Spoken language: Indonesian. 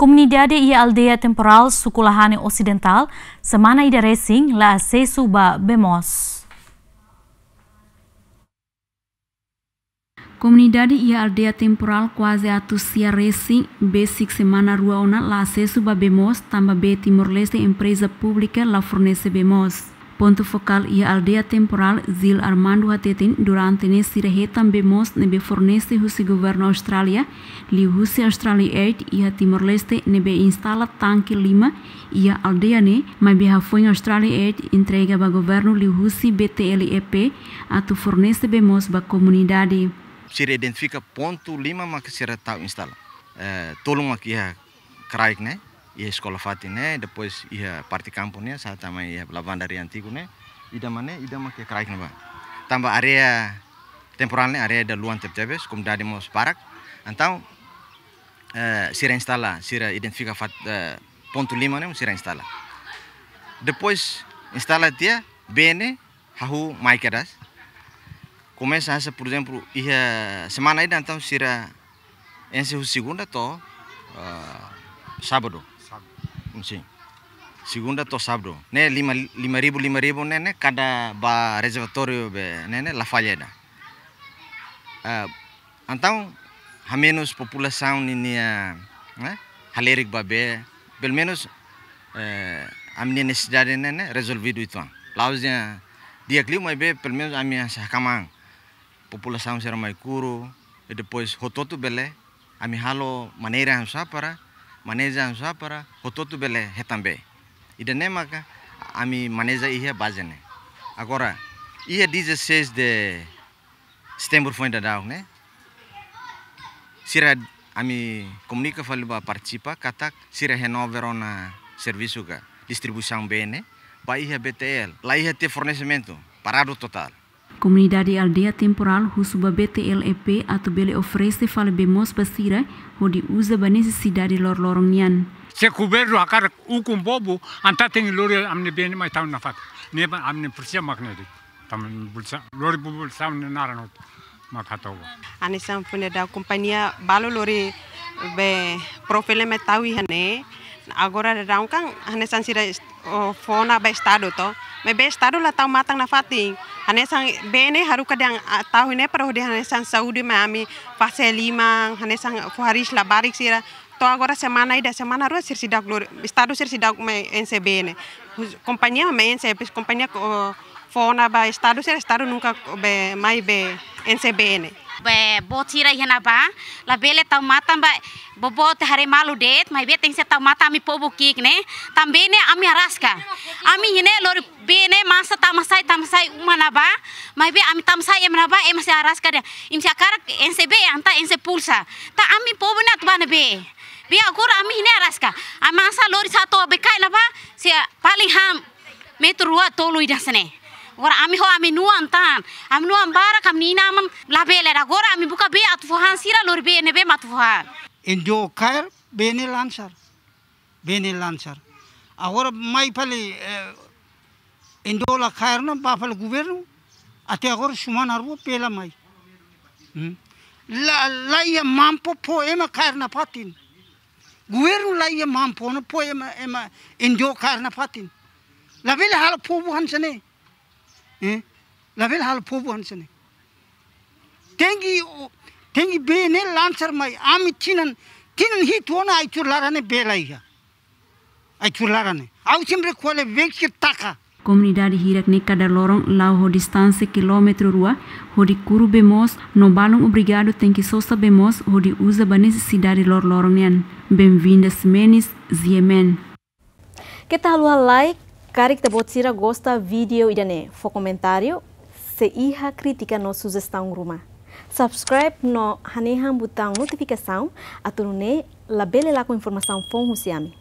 Komunidade e aldeia temporal sukulahane Ocidental, Semana Ida Racing, La se Ba Bemos. Komunidade e aldeia temporal quase atusia racing basic semana ruaona la se suba bemos tamba be Timor Leste empresa pública la fornece bemos. Ponto focal ia e aldeia temporal Zil Armando Atetin durante nesse rehe também mos nebe fornece husi governo Australia, li husi Australia 8 ia Timor-Leste nebe instala tanque Lima ia aldeia ne, mas beha foi Australia 8 entrega ba governo li husi BTLEP atu tu be bemos ba comunidade. Se identifica ponto Lima ma que será tal instala. Uh, tolong makia kraik ne, ia escola ne, depois ia kampung kampungnya saat tamai ia pelabuhan dari ne, ida mana ida kerai ne kan, ba. tambah area temporalnya area ada luan tep tebes kum dadi mos parak antau uh, eh, sira instala sira identifika fat uh, lima ne sira instala depois instala dia bene hahu keras. começa essa por exemplo ia semana ida antau sira husi guna to uh, eh, sábado Si, Segunda to sabdo. Ne lima lima ribu lima ribu ne ne kada ba reservatorio be ne ne la falhada. Uh, ah, antau a menos ini ninia, ah, Halerik eh, babe, pelo menos uh, eh, amne minha necessidade ne né resolvido itu. Lausia dia kliu mai be pelo menos a minha sakamang. População será mais curo e depois hototu bele. Ami halo maneira sa para maneja sa para hototu bele hetambe ida nema a ami maneja ia bazene. agora ia diz seis de setembro foi da dau né sira ami comunica falou ba participa katak sira renovaram na serviço ka distribuição bem né ba ia BTL lá ia ter fornecimento parado total Comunidade aldeia temporal husuba BTLEP atau bele oferece Bemos basira di uza ba necessidade lor lorong nian. Se kuberu akar ukum bobo anta tengi lori amne bene mai taun nafat. Ne amne makne maknedi. Tam bulsa lori bubul sam ne naranot makato. Ani sam pune da kompania balo lori be profile metawi hane agora raun kan hane san sira o fona ba estado to me be estado la tau matang na fati hane san bene haru kadang tau ne pero de hane saudi ma fase lima hane san fuharis la barik sira to agora semana ida semana ru sir sidak lur estado sir sidak me ncbn companhia me ncb kompanya fona ba estado sir estado nunca be mai be ncbn bochira hena ba la bele tau mata ba bobot hari malu det mai be teng se tau mata mi pobu kik ne tambe ne ami haraska ami hine lor ne masa tamasai tamasai umana ba mai be ami tamasai emana ba em se haraska de im se akar en se be anta en se pulsa ta ami pobu na tuan be be agur ami hine haraska amasa lor satu be kai na ba se paling ham metrua tolu idasne war ami ho ami nuan tan ami nuan barak ami nina man labele da gora ami buka be atuhan sira lor be ne be matuhan injo khair be ne lansar be ne lansar agora mai pali injo la khair na ba pali governo ate agora shuman arbo pela mai la la ya mampo po ema khair na patin governo la ya mampo na po ema ema injo khair na patin la bele hal po buhan sene lavel hal pobu hansene tengi tengi be ne lancer mai ami tinan tinan hi tuona ai turlarane belai ya ai turlarane au simre khole vekir taka Komunidad Hirakneka da Lorong lau ho distância quilômetro rua, ho de Curu Bemos, no balão obrigado tem que sosa Bemos, ho de usa ba necessidade lor Lorong Bem-vindas menis, Ziemen. Kita halua like Karik Tabotsira gosta vídeo idane. For comentário, se iha crítica no sugestão ruma. Subscribe no haneham botão notificação, atunune labele lá com informação fom fonhusiami.